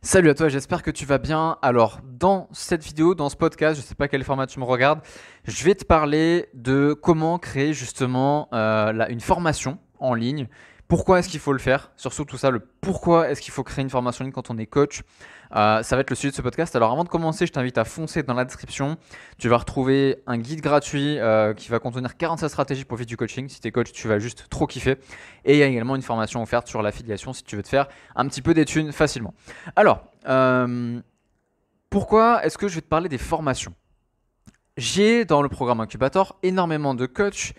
Salut à toi, j'espère que tu vas bien. Alors, dans cette vidéo, dans ce podcast, je ne sais pas quel format tu me regardes, je vais te parler de comment créer justement euh, une formation en ligne pourquoi est-ce qu'il faut le faire Surtout tout ça, le pourquoi est-ce qu'il faut créer une formation en ligne quand on est coach euh, Ça va être le sujet de ce podcast. Alors avant de commencer, je t'invite à foncer dans la description. Tu vas retrouver un guide gratuit euh, qui va contenir 45 stratégies pour vivre du coaching. Si tu es coach, tu vas juste trop kiffer. Et il y a également une formation offerte sur l'affiliation si tu veux te faire un petit peu des thunes facilement. Alors, euh, pourquoi est-ce que je vais te parler des formations J'ai dans le programme Incubator énormément de coachs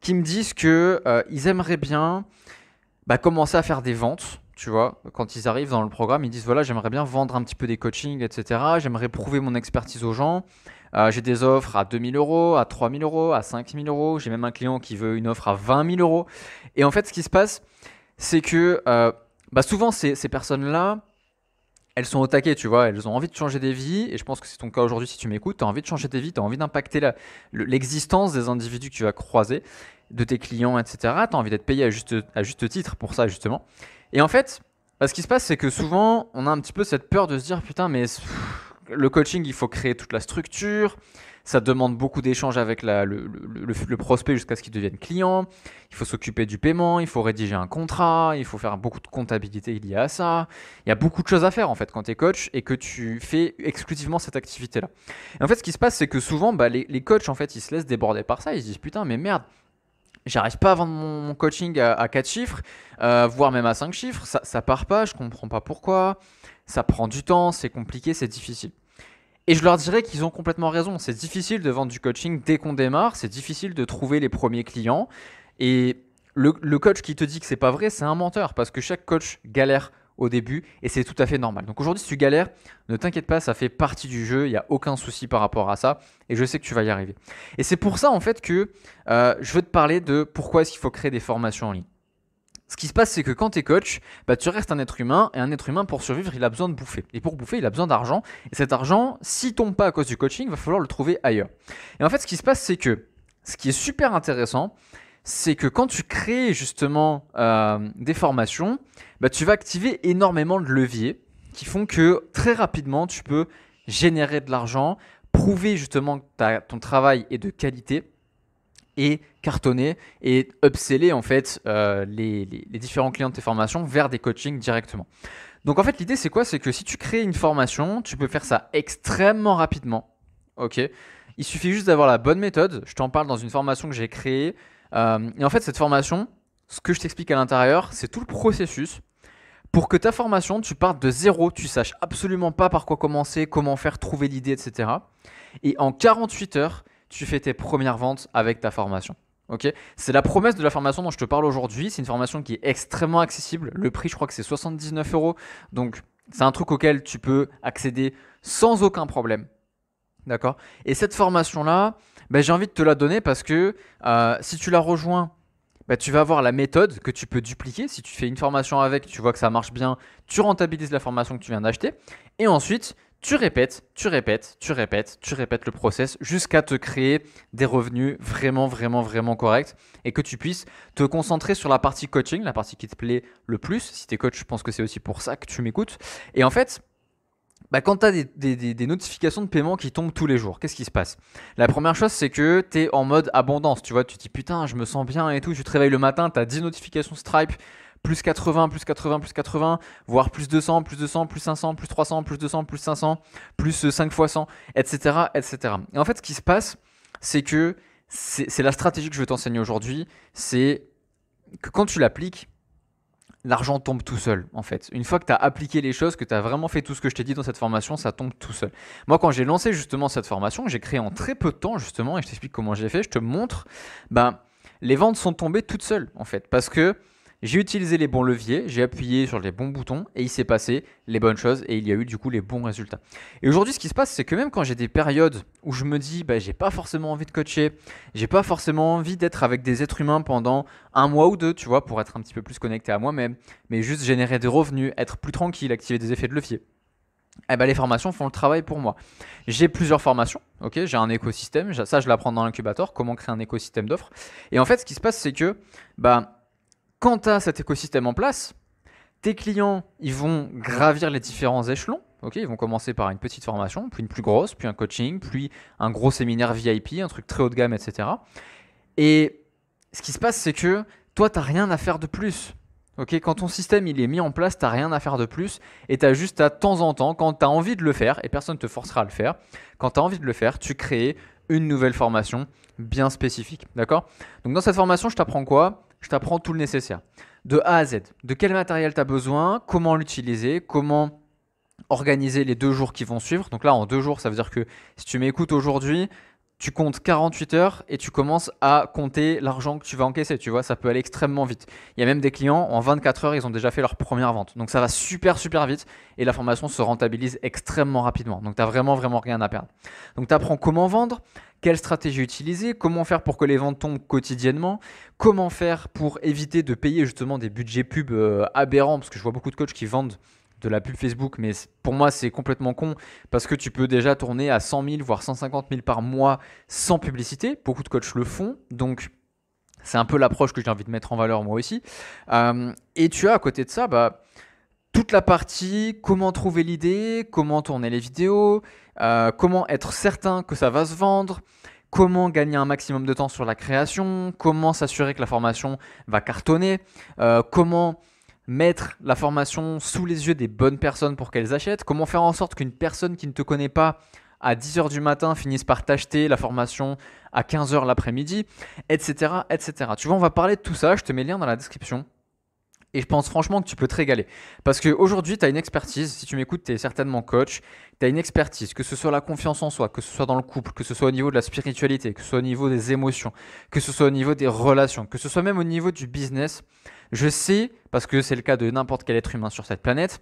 qui me disent qu'ils aimeraient bien bah, commencer à faire des ventes, tu vois, quand ils arrivent dans le programme, ils disent voilà, j'aimerais bien vendre un petit peu des coachings, etc. J'aimerais prouver mon expertise aux gens. Euh, j'ai des offres à 2000 euros, à 3000 euros, à 5000 euros. J'ai même un client qui veut une offre à 20 000 euros. Et en fait, ce qui se passe, c'est que euh, bah, souvent, ces, ces personnes-là, elles sont au taquet, tu vois, elles ont envie de changer des vies, et je pense que c'est ton cas aujourd'hui si tu m'écoutes, tu as envie de changer des vies, tu as envie d'impacter l'existence des individus que tu vas croiser, de tes clients, etc. Tu as envie d'être payé à juste, à juste titre pour ça, justement. Et en fait, bah, ce qui se passe, c'est que souvent, on a un petit peu cette peur de se dire, putain, mais le coaching, il faut créer toute la structure, ça demande beaucoup d'échanges avec le, prospect jusqu'à ce qu'il devienne client, il faut s'occuper du paiement, il faut rédiger un contrat, il faut faire beaucoup de comptabilité liée à ça. Il y a beaucoup de choses à faire, en fait, quand tu es coach et que tu fais exclusivement cette activité-là. en fait, ce qui se passe, c'est que souvent, bah, les, les coachs, en fait, ils se laissent déborder par ça, ils se disent, putain, mais merde J'arrive pas à vendre mon coaching à, 4 chiffres, euh, voire même à 5 chiffres. Ça, ça part pas, je comprends pas pourquoi. Ça prend du temps, c'est compliqué, c'est difficile. Et je leur dirais qu'ils ont complètement raison. C'est difficile de vendre du coaching dès qu'on démarre, c'est difficile de trouver les premiers clients. Et le, le coach qui te dit que c'est pas vrai, c'est un menteur parce que chaque coach galère au début et c'est tout à fait normal. Donc aujourd'hui, si tu galères, ne t'inquiète pas, ça fait partie du jeu, il n'y a aucun souci par rapport à ça et je sais que tu vas y arriver. Et c'est pour ça en fait que euh, je veux te parler de pourquoi est-ce qu'il faut créer des formations en ligne. Ce qui se passe, c'est que quand tu es coach, bah, tu restes un être humain et un être humain, pour survivre, il a besoin de bouffer. Et pour bouffer, il a besoin d'argent. Et cet argent, s'il tombe pas à cause du coaching, il va falloir le trouver ailleurs. Et en fait, ce qui se passe, c'est que ce qui est super intéressant, c'est que quand tu crées justement euh, des formations, bah, tu vas activer énormément de leviers qui font que très rapidement, tu peux générer de l'argent, prouver justement que ton travail est de qualité et cartonner et upseller en fait euh, les, les, différents clients de tes formations vers des coachings directement. Donc en fait l'idée c'est quoi C'est que si tu crées une formation, tu peux faire ça extrêmement rapidement. Ok Il suffit juste d'avoir la bonne méthode. Je t'en parle dans une formation que j'ai créée euh, et en fait, cette formation, ce que je t'explique à l'intérieur, c'est tout le processus pour que ta formation, tu partes de zéro, tu saches absolument pas par quoi commencer, comment faire, trouver l'idée, etc. Et en 48 heures, tu fais tes premières ventes avec ta formation. c'est la promesse de la formation dont je te parle aujourd'hui. C'est une formation qui est extrêmement accessible. Le prix, je crois que c'est 79 euros. Donc, c'est un truc auquel tu peux accéder sans aucun problème. D'accord Et cette formation-là, ben, j'ai envie de te la donner parce que euh, si tu la rejoins, ben, tu vas avoir la méthode que tu peux dupliquer. Si tu fais une formation avec, tu vois que ça marche bien, tu rentabilises la formation que tu viens d'acheter. Et ensuite, tu répètes, tu répètes, tu répètes, tu répètes le process jusqu'à te créer des revenus vraiment, vraiment, vraiment corrects et que tu puisses te concentrer sur la partie coaching, la partie qui te plaît le plus. Si tu es coach, je pense que c'est aussi pour ça que tu m'écoutes. Et en fait, bah, quand tu as des, notifications de paiement qui tombent tous les jours, qu'est-ce qui se passe La première chose, c'est que tu es en mode abondance. Tu vois, tu te dis putain, je me sens bien et tout. Tu te réveilles le matin, tu as 10 notifications Stripe, plus 80, plus 80, plus 80, voire plus 200, plus 200, plus 500, plus 300, plus 200, plus 500, plus 5 euh, fois 100, etc. etc. Et en fait, ce qui se passe, c'est que c'est la stratégie que je vais t'enseigner aujourd'hui. C'est que quand tu l'appliques, l'argent tombe tout seul, en fait. Une fois que tu as appliqué les choses, que tu as vraiment fait tout ce que je t'ai dit dans cette formation, ça tombe tout seul. Moi, quand j'ai lancé justement cette formation, j'ai créé en très peu de temps, justement, et je t'explique comment j'ai fait, je te montre, ben, les ventes sont tombées toutes seules, en fait, parce que j'ai utilisé les bons leviers, j'ai appuyé sur les bons boutons et il s'est passé les bonnes choses et il y a eu du coup les bons résultats. Et aujourd'hui, ce qui se passe, c'est que même quand j'ai des périodes où je me dis, bah, j'ai pas forcément envie de coacher, j'ai pas forcément envie d'être avec des êtres humains pendant un mois ou deux, tu vois, pour être un petit peu plus connecté à moi-même, mais juste générer des revenus, être plus tranquille, activer des effets de levier. Eh ben, les formations font le travail pour moi. J'ai plusieurs formations, ok j'ai un écosystème, ça je l'apprends dans l'incubateur, comment créer un écosystème d'offres. Et en fait, ce qui se passe, c'est que bah, quand tu as cet écosystème en place, tes clients, ils vont gravir les différents échelons. ils vont commencer par une petite formation, puis une plus grosse, puis un coaching, puis un gros séminaire VIP, un truc très haut de gamme, etc. Et ce qui se passe, c'est que toi, tu n'as rien à faire de plus. quand ton système il est mis en place, tu n'as rien à faire de plus et tu as juste à temps en temps, quand tu as envie de le faire, et personne ne te forcera à le faire, quand tu as envie de le faire, tu crées une nouvelle formation bien spécifique. D'accord Donc dans cette formation, je t'apprends quoi je t'apprends tout le nécessaire. De A à Z, de quel matériel tu as besoin, comment l'utiliser, comment organiser les deux jours qui vont suivre. Donc là, en deux jours, ça veut dire que si tu m'écoutes aujourd'hui, tu comptes 48 heures et tu commences à compter l'argent que tu vas encaisser. Tu vois, ça peut aller extrêmement vite. Il y a même des clients, en 24 heures, ils ont déjà fait leur première vente. Donc ça va super, super vite et la formation se rentabilise extrêmement rapidement. Donc tu n'as vraiment, vraiment rien à perdre. Donc tu apprends comment vendre, quelle stratégie utiliser, comment faire pour que les ventes tombent quotidiennement, comment faire pour éviter de payer justement des budgets pubs euh, aberrants, parce que je vois beaucoup de coachs qui vendent de la pub Facebook, mais pour moi c'est complètement con parce que tu peux déjà tourner à 100 000 voire 150 000 par mois sans publicité. Beaucoup de coachs le font, donc c'est un peu l'approche que j'ai envie de mettre en valeur moi aussi. Euh, et tu as à côté de ça, bah, toute la partie comment trouver l'idée, comment tourner les vidéos, euh, comment être certain que ça va se vendre, comment gagner un maximum de temps sur la création, comment s'assurer que la formation va cartonner, euh, comment mettre la formation sous les yeux des bonnes personnes pour qu'elles achètent Comment faire en sorte qu'une personne qui ne te connaît pas à 10h du matin finisse par t'acheter la formation à 15h l'après-midi, etc., etc. Tu vois, on va parler de tout ça, je te mets le lien dans la description. Et je pense franchement que tu peux te régaler. Parce qu'aujourd'hui, tu as une expertise. Si tu m'écoutes, tu es certainement coach. Tu as une expertise, que ce soit la confiance en soi, que ce soit dans le couple, que ce soit au niveau de la spiritualité, que ce soit au niveau des émotions, que ce soit au niveau des relations, que ce soit même au niveau du business. Je sais, parce que c'est le cas de n'importe quel être humain sur cette planète,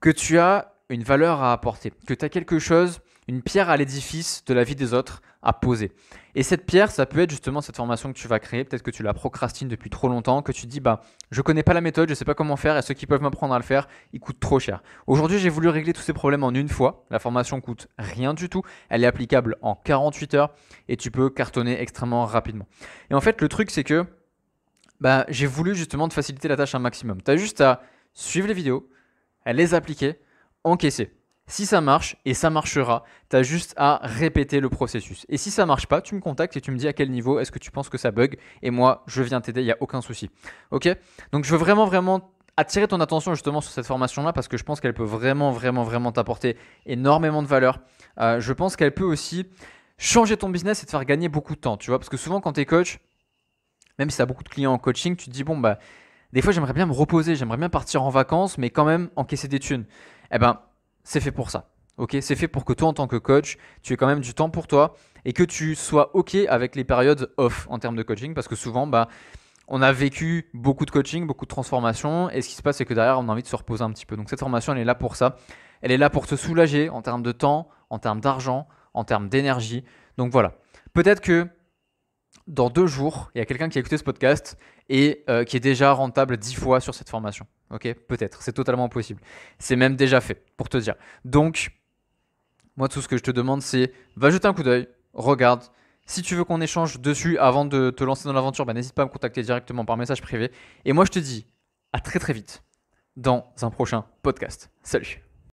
que tu as une valeur à apporter, que tu as quelque chose une pierre à l'édifice de la vie des autres à poser. Et cette pierre, ça peut être justement cette formation que tu vas créer. Peut-être que tu la procrastines depuis trop longtemps, que tu dis bah je connais pas la méthode, je sais pas comment faire, et ceux qui peuvent m'apprendre à le faire, ils coûtent trop cher. Aujourd'hui, j'ai voulu régler tous ces problèmes en une fois. La formation coûte rien du tout, elle est applicable en 48 heures et tu peux cartonner extrêmement rapidement. Et en fait, le truc c'est que bah, j'ai voulu justement te faciliter la tâche un maximum. Tu as juste à suivre les vidéos, à les appliquer, encaisser. Si ça marche, et ça marchera, tu as juste à répéter le processus. Et si ça marche pas, tu me contactes et tu me dis à quel niveau est-ce que tu penses que ça bug, et moi, je viens t'aider, il n'y a aucun souci. Ok Donc je veux vraiment, vraiment attirer ton attention justement sur cette formation-là parce que je pense qu'elle peut vraiment, vraiment, vraiment t'apporter énormément de valeur. Euh, je pense qu'elle peut aussi changer ton business et te faire gagner beaucoup de temps, tu vois. Parce que souvent, quand tu es coach, même si tu as beaucoup de clients en coaching, tu te dis, bon, bah, des fois, j'aimerais bien me reposer, j'aimerais bien partir en vacances, mais quand même encaisser des thunes. Eh ben, c'est fait pour ça. Ok, c'est fait pour que toi en tant que coach, tu aies quand même du temps pour toi et que tu sois ok avec les périodes off en termes de coaching parce que souvent, bah, on a vécu beaucoup de coaching, beaucoup de transformation et ce qui se passe c'est que derrière on a envie de se reposer un petit peu. Donc cette formation elle est là pour ça, elle est là pour te soulager en termes de temps, en termes d'argent, en termes d'énergie. Donc voilà, peut-être que dans deux jours, il y a quelqu'un qui a écouté ce podcast et euh, qui est déjà rentable dix fois sur cette formation. Ok Peut-être. C'est totalement possible. C'est même déjà fait, pour te dire. Donc, moi, tout ce que je te demande, c'est va jeter un coup d'œil, regarde. Si tu veux qu'on échange dessus avant de te lancer dans l'aventure, bah, n'hésite pas à me contacter directement par message privé. Et moi, je te dis à très très vite dans un prochain podcast. Salut